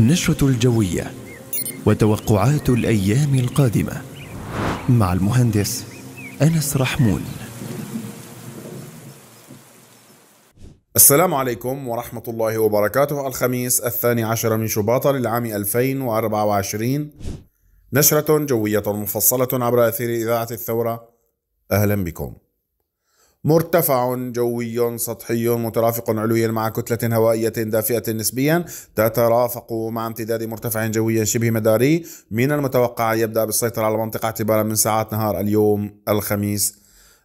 النشرة الجوية وتوقعات الأيام القادمة مع المهندس أنس رحمون السلام عليكم ورحمة الله وبركاته الخميس الثاني عشر من شباط للعام 2024 نشرة جوية مفصلة عبر أثير إذاعة الثورة أهلا بكم مرتفع جوي سطحي مترافق علويا مع كتلة هوائية دافئة نسبيا تترافق مع امتداد مرتفع جوي شبه مداري من المتوقع يبدأ بالسيطرة على المنطقة اعتبارا من ساعات نهار اليوم الخميس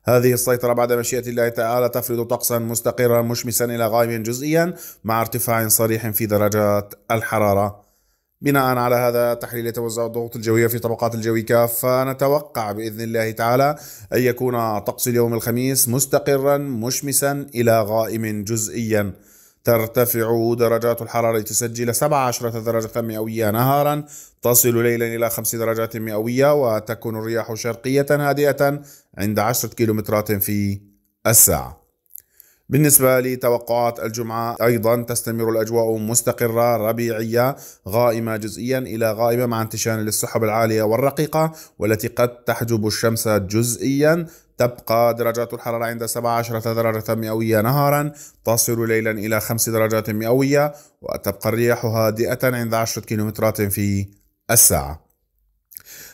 هذه السيطرة بعد مشيئة الله تعالى تفرض طقسا مستقرا مشمسا إلى غائم جزئيا مع ارتفاع صريح في درجات الحرارة بناء على هذا تحليل يتوزع الضغوط الجوية في طبقات الجوي كافة نتوقع بإذن الله تعالى أن يكون طقس اليوم الخميس مستقرا مشمسا إلى غائم جزئيا ترتفع درجات الحرارة تسجل 17 درجة مئوية نهارا تصل ليلا إلى 5 درجات مئوية وتكون الرياح شرقية هادئة عند 10 كيلومترات في الساعة بالنسبة لتوقعات الجمعة أيضا تستمر الأجواء مستقرة ربيعية غائمة جزئيا إلى غائمة مع انتشار للسحب العالية والرقيقة والتي قد تحجب الشمس جزئيا تبقى درجات الحرارة عند 17 درجة مئوية نهارا تصل ليلا إلى 5 درجات مئوية وتبقى الرياح هادئة عند 10 كيلومترات في الساعة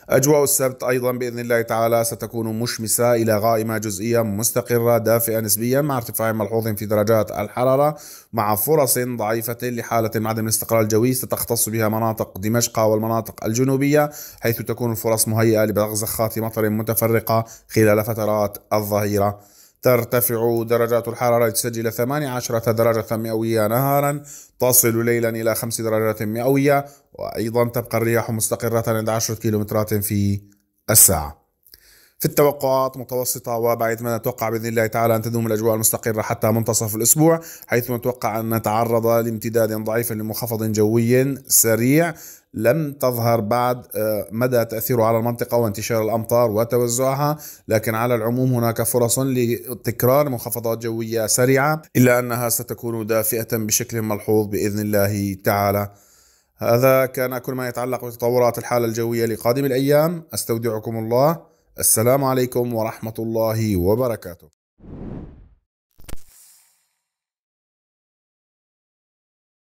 أجواء السبت أيضا بإذن الله تعالى ستكون مشمسة إلى غائمة جزئية مستقرة دافئة نسبيا مع ارتفاع ملحوظ في درجات الحرارة مع فرص ضعيفة لحالة عدم الاستقرار الجوي ستختص بها مناطق دمشق والمناطق الجنوبية حيث تكون الفرص مهيئة لبغزخات زخات مطر متفرقة خلال فترات الظهيرة ترتفع درجات الحرارة تسجل 18 درجة مئوية نهارا تصل ليلا إلى 5 درجات مئوية وأيضا تبقى الرياح مستقرة عند 10 كيلومترات في الساعة في التوقعات متوسطة وبعيد ما نتوقع بإذن الله تعالى أن تدوم الأجواء المستقرة حتى منتصف الأسبوع حيث نتوقع أن نتعرض لامتداد ضعيف لمنخفض جوي سريع لم تظهر بعد آه، مدى تأثيره على المنطقة وانتشار الأمطار وتوزعها لكن على العموم هناك فرص لتكرار منخفضات جوية سريعة إلا أنها ستكون دافئة بشكل ملحوظ بإذن الله تعالى هذا كان كل ما يتعلق بتطورات الحالة الجوية لقادم الأيام أستودعكم الله السلام عليكم ورحمة الله وبركاته